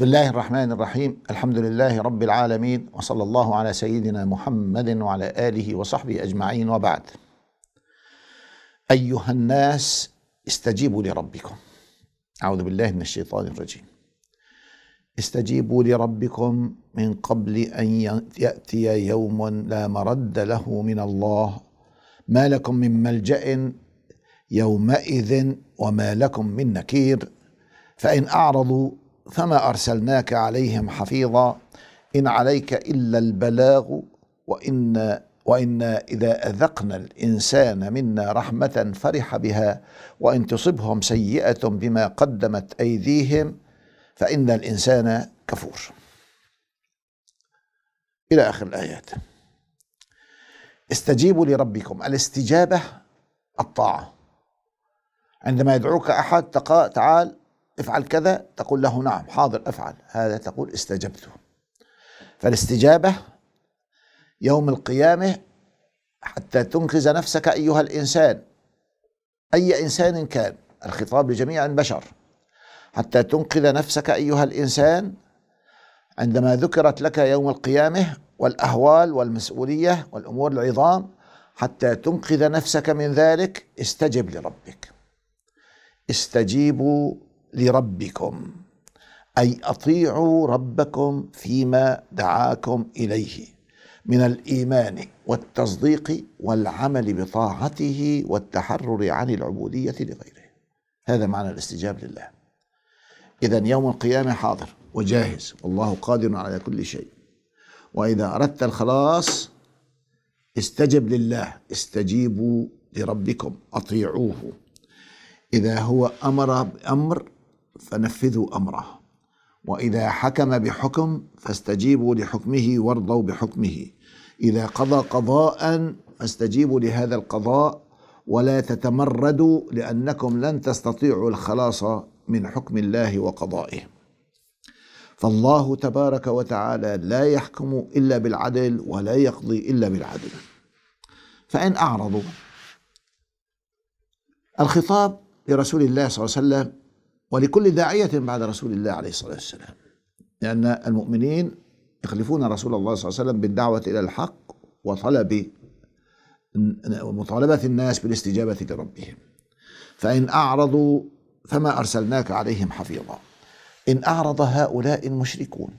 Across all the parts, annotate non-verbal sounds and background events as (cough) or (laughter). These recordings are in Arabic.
بسم الله الرحمن الرحيم الحمد لله رب العالمين وصلى الله على سيدنا محمد وعلى اله وصحبه اجمعين وبعد ايها الناس استجيبوا لربكم اعوذ بالله من الشيطان الرجيم استجيبوا لربكم من قبل ان ياتي يوم لا مرد له من الله ما لكم من ملجا يومئذ وما لكم من نكير فان اعرضوا فما أرسلناك عليهم حفيظا إن عليك إلا البلاغ وإن وإنا إذا أذقنا الإنسان منا رحمة فرح بها وإن تصبهم سيئة بما قدمت أيديهم فإن الإنسان كفور إلى آخر الآيات استجيبوا لربكم الاستجابة الطاعة عندما يدعوك أحد تعال افعل كذا تقول له نعم حاضر افعل هذا تقول استجبت فالاستجابه يوم القيامه حتى تنقذ نفسك ايها الانسان اي انسان كان الخطاب لجميع البشر حتى تنقذ نفسك ايها الانسان عندما ذكرت لك يوم القيامه والاهوال والمسؤوليه والامور العظام حتى تنقذ نفسك من ذلك استجب لربك استجيبوا لربكم اي اطيعوا ربكم فيما دعاكم اليه من الايمان والتصديق والعمل بطاعته والتحرر عن العبوديه لغيره هذا معنى الاستجاب لله اذا يوم القيامه حاضر وجاهز والله قادر على كل شيء واذا اردت الخلاص استجب لله استجيبوا لربكم اطيعوه اذا هو امر بامر فنفذوا امره واذا حكم بحكم فاستجيبوا لحكمه وارضوا بحكمه اذا قضى قضاء فاستجيبوا لهذا القضاء ولا تتمردوا لانكم لن تستطيعوا الخلاص من حكم الله وقضائه فالله تبارك وتعالى لا يحكم الا بالعدل ولا يقضي الا بالعدل فان اعرضوا الخطاب لرسول الله صلى الله عليه وسلم ولكل داعية بعد رسول الله عليه الصلاة والسلام لأن المؤمنين يخلفون رسول الله صلى الله عليه وسلم بالدعوة إلى الحق وطلب مطالبة الناس بالاستجابة لربهم فإن أعرضوا فما أرسلناك عليهم حفيظا إن أعرض هؤلاء المشركون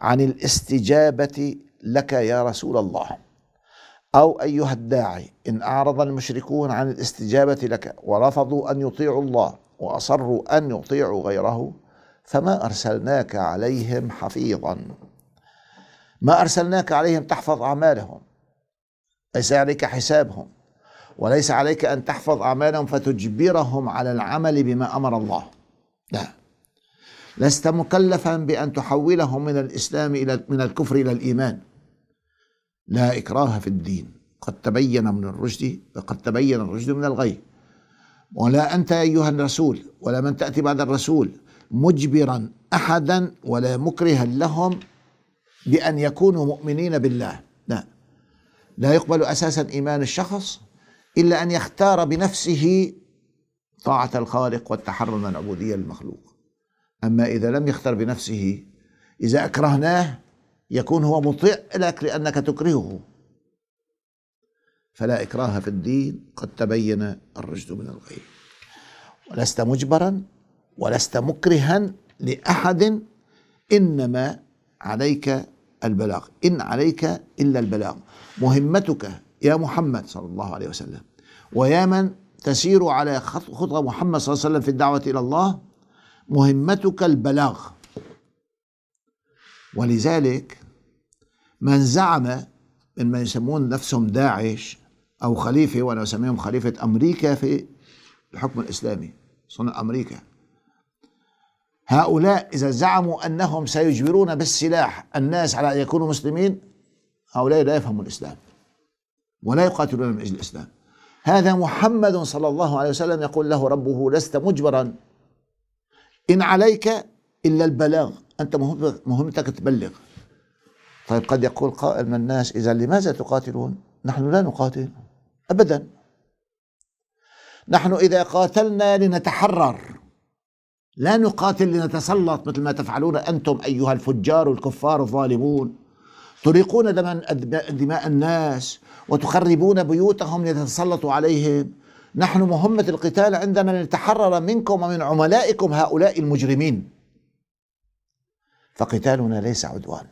عن الاستجابة لك يا رسول الله أو أيها الداعي إن أعرض المشركون عن الاستجابة لك ورفضوا أن يطيعوا الله واصروا ان يطيعوا غيره فما ارسلناك عليهم حفيظا ما ارسلناك عليهم تحفظ اعمالهم ليس عليك حسابهم وليس عليك ان تحفظ اعمالهم فتجبرهم على العمل بما امر الله لا لست مكلفا بان تحولهم من الاسلام الى من الكفر الى الايمان لا اكراه في الدين قد تبين من الرشد وقد تبين الرشد من الغي ولا أنت أيها الرسول ولا من تأتي بعد الرسول مجبرا أحدا ولا مكرها لهم بأن يكونوا مؤمنين بالله لا لا يقبل أساسا إيمان الشخص إلا أن يختار بنفسه طاعة الخالق والتحرر من العبودية للمخلوق أما إذا لم يختر بنفسه إذا أكرهناه يكون هو مطيع لك لأنك تكرهه فلا إكراه في الدين قد تبين الرشد من الغي ولست مجبرا ولست مكرها لأحد إنما عليك البلاغ إن عليك إلا البلاغ مهمتك يا محمد صلى الله عليه وسلم ويا من تسير على خطى محمد صلى الله عليه وسلم في الدعوة إلى الله مهمتك البلاغ ولذلك من زعم من, ما يسمون نفسهم داعش أو خليفة وأنا أسميهم خليفة أمريكا في الحكم الإسلامي صنع أمريكا هؤلاء إذا زعموا أنهم سيجبرون بالسلاح الناس على أن يكونوا مسلمين هؤلاء لا يفهموا الإسلام ولا يقاتلون من أجل الإسلام هذا محمد صلى الله عليه وسلم يقول له ربه لست مجبرا إن عليك إلا البلاغ أنت مهمتك تبلغ طيب قد يقول قائل من الناس إذا لماذا تقاتلون نحن لا نقاتل أبدا نحن إذا قاتلنا لنتحرر لا نقاتل لنتسلط مثل ما تفعلون أنتم أيها الفجار الكفار الظالمون تريقون دماء الناس وتخربون بيوتهم لتتسلطوا عليهم نحن مهمة القتال عندنا نتحرر منكم ومن عملائكم هؤلاء المجرمين فقتالنا ليس عدوان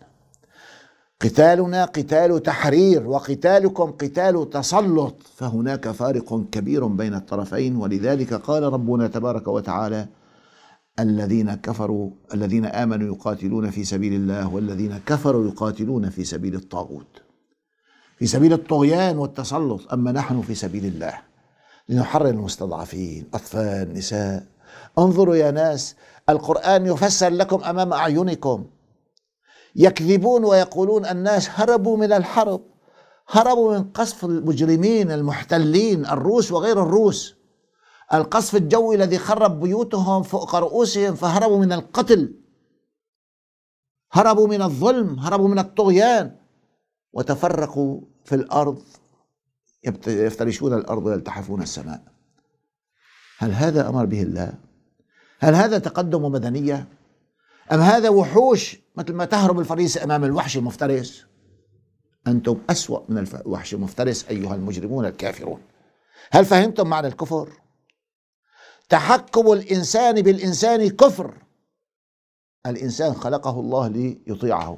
قتالنا قتال تحرير وقتالكم قتال تسلط فهناك فارق كبير بين الطرفين ولذلك قال ربنا تبارك وتعالى الذين كفروا الذين امنوا يقاتلون في سبيل الله والذين كفروا يقاتلون في سبيل الطاغوت في سبيل الطغيان والتسلط اما نحن في سبيل الله لنحرر المستضعفين اطفال نساء انظروا يا ناس القران يفسر لكم امام اعينكم يكذبون ويقولون الناس هربوا من الحرب هربوا من قصف المجرمين المحتلين الروس وغير الروس القصف الجوي الذي خرب بيوتهم فوق رؤوسهم فهربوا من القتل هربوا من الظلم هربوا من الطغيان وتفرقوا في الارض يفترشون الارض ويلتحفون السماء هل هذا امر به الله هل هذا تقدم مدنيه أم هذا وحوش مثل ما تهرب الفريسة أمام الوحش المفترس أنتم أسوأ من الوحش المفترس أيها المجرمون الكافرون هل فهمتم معنى الكفر؟ تحكم الإنسان بالإنسان كفر الإنسان خلقه الله ليطيعه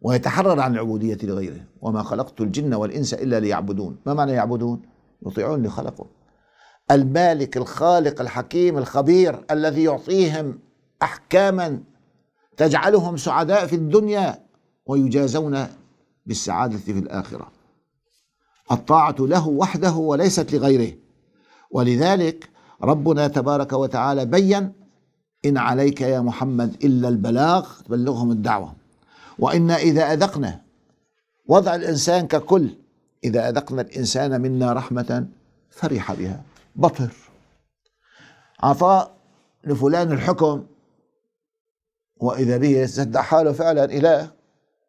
ويتحرر عن العبودية لغيره وما خلقت الجن والإنس إلا ليعبدون ما معنى يعبدون؟ يطيعون لخلقه المالك الخالق الحكيم الخبير الذي يعطيهم احكاما تجعلهم سعداء في الدنيا ويجازون بالسعاده في الاخره الطاعه له وحده وليست لغيره ولذلك ربنا تبارك وتعالى بين ان عليك يا محمد الا البلاغ تبلغهم الدعوه وإنا إذا أذقنا وضع الإنسان ككل إذا أذقنا الإنسان منا رحمة فرح بها بطر عطاء لفلان الحكم وإذا به يستدعى حاله فعلا إله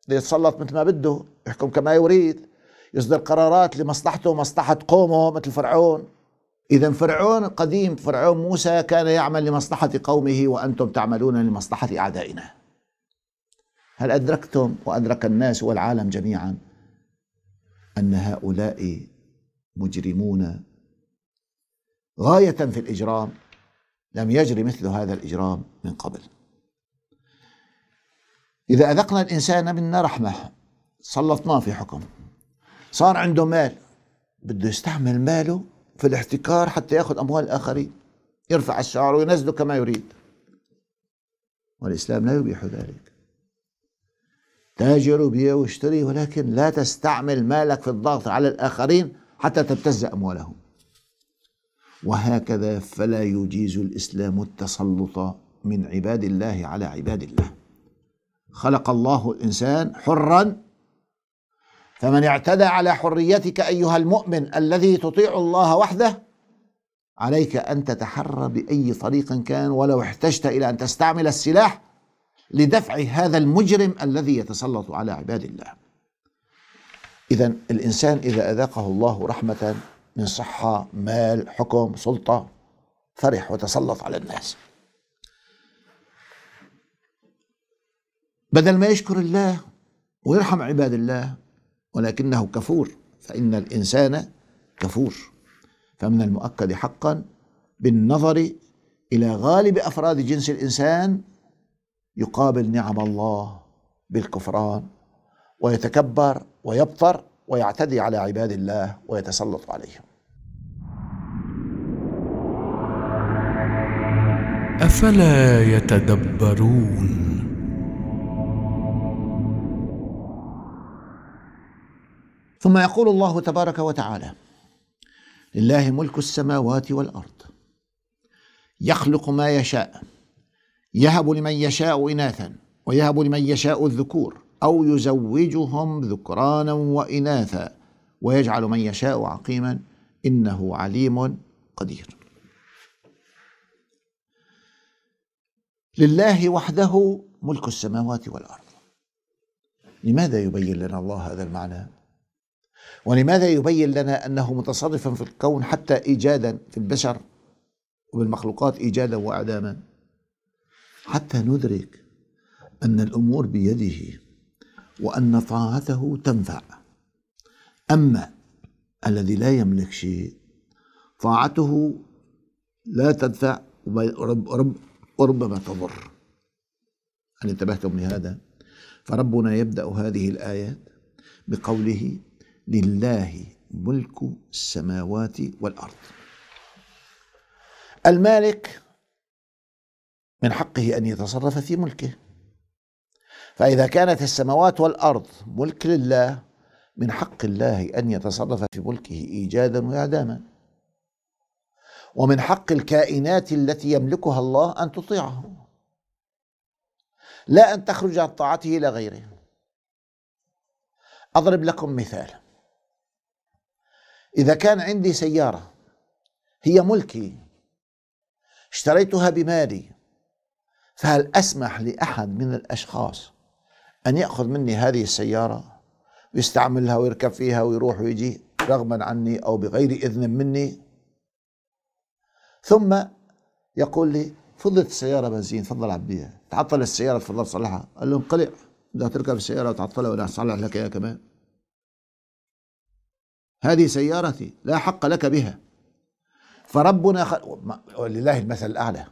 ليتسلط مثل ما بده يحكم كما يريد يصدر قرارات لمصلحته ومصلحة قومه مثل فرعون إذا فرعون قديم فرعون موسى كان يعمل لمصلحة قومه وأنتم تعملون لمصلحة أعدائنا هل أدركتم وأدرك الناس والعالم جميعا أن هؤلاء مجرمون غاية في الإجرام لم يجري مثل هذا الإجرام من قبل إذا أذقنا الإنسان منا رحمة سلطناه في حكم صار عنده مال بده يستعمل ماله في الاحتكار حتى يأخذ أموال الآخرين يرفع الشعر وينزله كما يريد والإسلام لا يبيح ذلك تاجر وبيع واشتري ولكن لا تستعمل مالك في الضغط على الآخرين حتى تبتز أموالهم وهكذا فلا يجيز الإسلام التسلط من عباد الله على عباد الله خلق الله الانسان حرا فمن اعتدى على حريتك ايها المؤمن الذي تطيع الله وحده عليك ان تتحرى باي طريق كان ولو احتجت الى ان تستعمل السلاح لدفع هذا المجرم الذي يتسلط على عباد الله اذا الانسان اذا اذاقه الله رحمه من صحه مال حكم سلطه فرح وتسلط على الناس بدل ما يشكر الله ويرحم عباد الله ولكنه كفور فإن الإنسان كفور فمن المؤكد حقا بالنظر إلى غالب أفراد جنس الإنسان يقابل نعم الله بالكفران ويتكبر ويبطر ويعتدي على عباد الله ويتسلط عليهم افلا يتدبرون ثم يقول الله تبارك وتعالى لله ملك السماوات والارض يخلق ما يشاء يهب لمن يشاء اناثا ويهب لمن يشاء الذكور او يزوجهم ذكرانا واناثا ويجعل من يشاء عقيما انه عليم قدير لله وحده ملك السماوات والارض لماذا يبين لنا الله هذا المعنى ولماذا يبين لنا أنه متصرفا في الكون حتى إيجادا في البشر وبالمخلوقات إيجادا وأعداما حتى ندرك أن الأمور بيده وأن طاعته تنفع أما الذي لا يملك شيء طاعته لا تدفع ورب وربما تضر هل انتبهتم لهذا؟ فربنا يبدأ هذه الآيات بقوله لله ملك السماوات والارض المالك من حقه ان يتصرف في ملكه فاذا كانت السماوات والارض ملك لله من حق الله ان يتصرف في ملكه ايجادا واعداما ومن حق الكائنات التي يملكها الله ان تطيعه لا ان تخرج عن طاعته الى غيره اضرب لكم مثال إذا كان عندي سيارة هي ملكي اشتريتها بمالي فهل أسمح لأحد من الأشخاص أن يأخذ مني هذه السيارة ويستعملها ويركب فيها ويروح ويجي رغما عني أو بغير إذن مني ثم يقول لي فضلت السيارة بنزين تفضل عبيها تعطل السيارة تفضل صلحها قال له انقلع بدك تركب السيارة وتعطلها ولا أصلح لك إياها كمان هذه سيارتي لا حق لك بها فربنا خ... ولله المثل الأعلى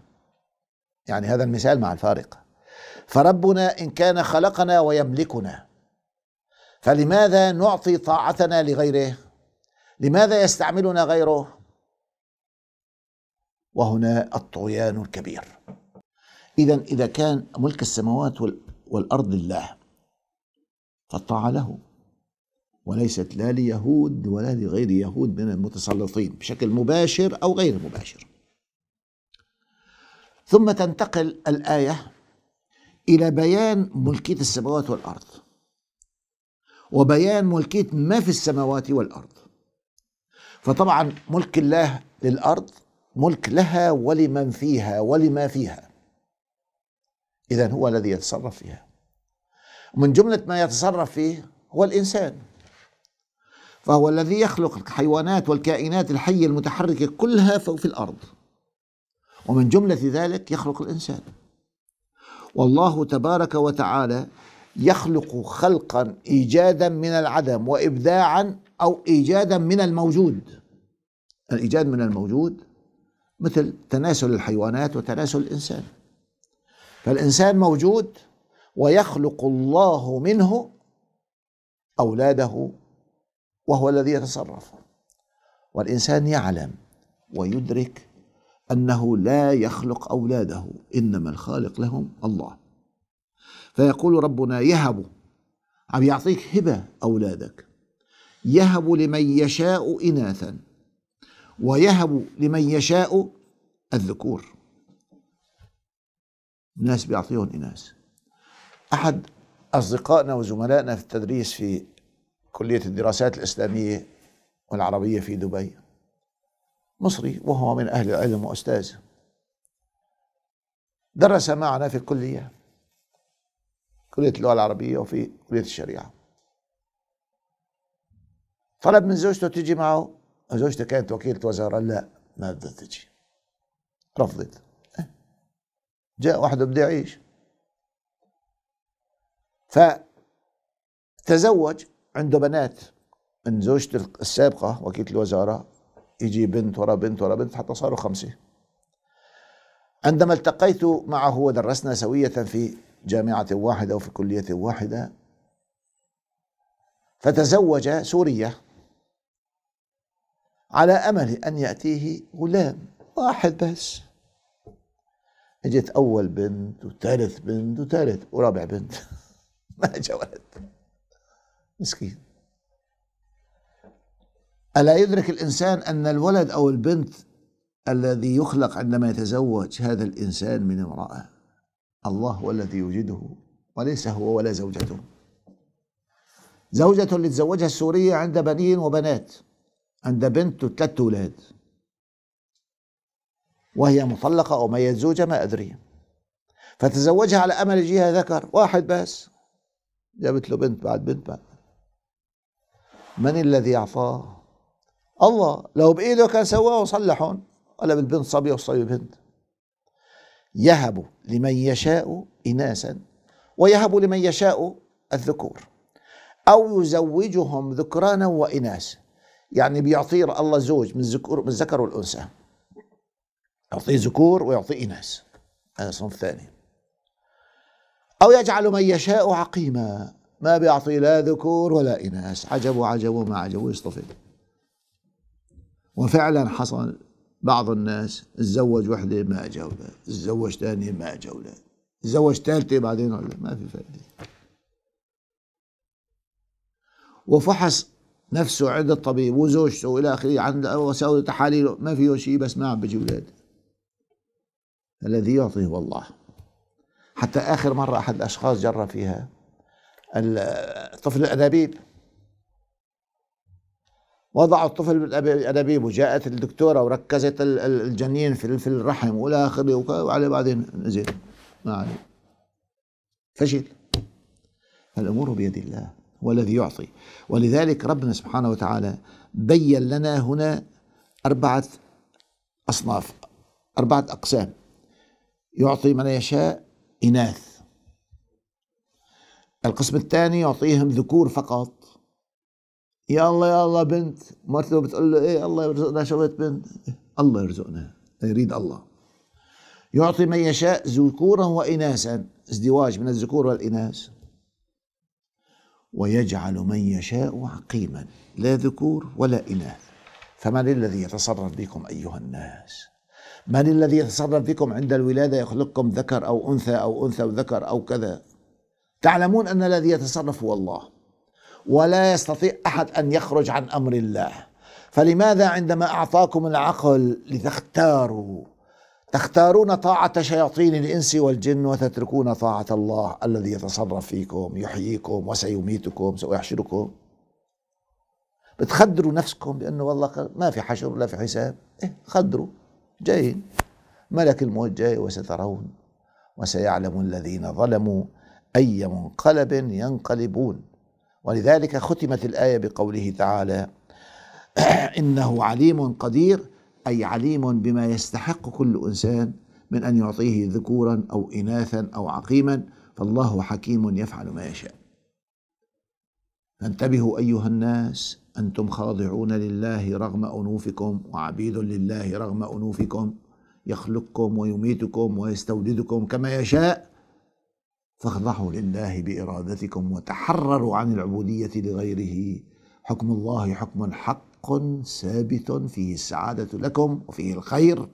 يعني هذا المثال مع الفارق فربنا إن كان خلقنا ويملكنا فلماذا نعطي طاعتنا لغيره لماذا يستعملنا غيره وهنا الطغيان الكبير إذا إذا كان ملك السماوات والأرض لله فالطاعة له وليست لا ليهود ولا لغير يهود من المتسلطين بشكل مباشر أو غير مباشر ثم تنتقل الآية إلى بيان ملكية السماوات والأرض وبيان ملكية ما في السماوات والأرض فطبعا ملك الله للأرض ملك لها ولمن فيها ولما فيها إذا هو الذي يتصرف فيها من جملة ما يتصرف فيه هو الإنسان فهو الذي يخلق الحيوانات والكائنات الحية المتحركة كلها في الأرض ومن جملة ذلك يخلق الإنسان والله تبارك وتعالى يخلق خلقا إيجادا من العدم وإبداعا أو إيجادا من الموجود الإيجاد من الموجود مثل تناسل الحيوانات وتناسل الإنسان فالإنسان موجود ويخلق الله منه أولاده وهو الذي يتصرف والإنسان يعلم ويدرك أنه لا يخلق أولاده إنما الخالق لهم الله فيقول ربنا يهب عم يعطيك هبة أولادك يهب لمن يشاء إناثا ويهب لمن يشاء الذكور الناس بيعطيهم إناث أحد أصدقائنا وزملائنا في التدريس في كلية الدراسات الإسلامية والعربية في دبي مصري وهو من أهل العلم وأستاذ درس معنا في الكلية كلية اللغة العربية وفي كلية الشريعة طلب من زوجته تيجي معه زوجته كانت وكيلة وزارة لا ما بدها تجي رفضت إيه؟ جاء وحده بده يعيش فتزوج عنده بنات من زوجته السابقة وكيلة الوزارة يجي بنت ورا بنت ورا بنت حتى صاروا خمسة عندما التقيت معه ودرسنا سوية في جامعة واحدة وفي كلية واحدة فتزوج سورية على أمل أن يأتيه غلام واحد بس اجت أول بنت وثالث بنت وثالث ورابع بنت (laughs) ما جاء ولد مسكين ألا يدرك الإنسان أن الولد أو البنت الذي يخلق عندما يتزوج هذا الإنسان من امرأة الله هو الذي يوجده وليس هو ولا زوجته زوجة اللي تزوجها السورية عندها بنين وبنات عندها بنت وثلاث أولاد وهي مطلقة أو ميت زوجة ما أدري فتزوجها على أمل يجيها ذكر واحد بس جابت له بنت بعد بنت بعد من الذي أعطاه الله لو بإيده كان سواه وصلحهم ولا بالبنت صبية والصبي بنت يهب لمن يشاء إناثا ويهب لمن يشاء الذكور أو يزوجهم ذكرانا وإناثا يعني بيعطيه الله زوج من الذكور من الذكر والأنثى يعطيه ذكور ويعطيه إناث هذا الصنف الثاني أو يجعل من يشاء عقيما ما بيعطي لا ذكور ولا إناث عجب وعجب وما عجب ويصطفل وفعلا حصل بعض الناس تزوج وحدة ما أجا أولاد تزوج ثانية ما أجا أولاد تزوج ثالثة بعدين أولاد ما في فائدة وفحص نفسه عند الطبيب وزوجته والى آخره عند وسوى تحاليل ما فيه شيء بس ما عم بيجي أولاد الذي يعطي هو الله حتى آخر مرة أحد الأشخاص جرى فيها الطفل الانابيب وضعوا الطفل بالانابيب وجاءت الدكتوره وركزت الجنين في في الرحم والى اخره وعلى بعدين نزل ما عليه فشل الامور بيد الله هو الذي يعطي ولذلك ربنا سبحانه وتعالى بين لنا هنا اربعه اصناف اربعه اقسام يعطي من يشاء اناث القسم الثاني يعطيهم ذكور فقط يا الله يا الله بنت مرته بتقول له ايه الله يرزقنا شوية بنت الله يرزقنا يريد الله يعطي من يشاء ذكورا وإناثا ازدواج من الذكور والإناث ويجعل من يشاء عقيما لا ذكور ولا إناث فمن الذي يتصرف بكم أيها الناس من الذي يتصرف بكم عند الولادة يخلقكم ذكر أو أنثى أو أنثى وذكر أو كذا تعلمون أن الذي يتصرف هو الله ولا يستطيع أحد أن يخرج عن أمر الله فلماذا عندما أعطاكم العقل لتختاروا تختارون طاعة شياطين الإنس والجن وتتركون طاعة الله الذي يتصرف فيكم يحييكم وسيميتكم سيحشركم بتخدروا نفسكم بأنه والله ما في حشر ولا في حساب إيه خدروا جايين ملك الموت جاي وسترون وسيعلم الذين ظلموا أي منقلب ينقلبون ولذلك ختمت الآية بقوله تعالى (clears throat) إنه عليم قدير أي عليم بما يستحق كل إنسان من أن يعطيه ذكورا أو إناثا أو عقيما فالله حكيم يفعل ما يشاء فانتبهوا أيها الناس أنتم خاضعون لله رغم أنوفكم وعبيد لله رغم أنوفكم يخلقكم ويميتكم ويستولدكم كما يشاء فاخضعوا لله بإرادتكم وتحرروا عن العبودية لغيره حكم الله حكم حق ثابت فيه السعادة لكم وفيه الخير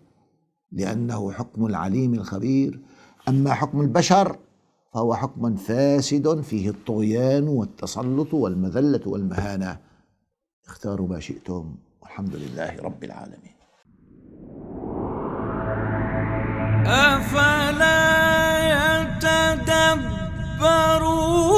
لأنه حكم العليم الخبير أما حكم البشر فهو حكم فاسد فيه الطغيان والتسلط والمذلة والمهانة اختاروا ما شئتم والحمد لله رب العالمين أفلا كبروا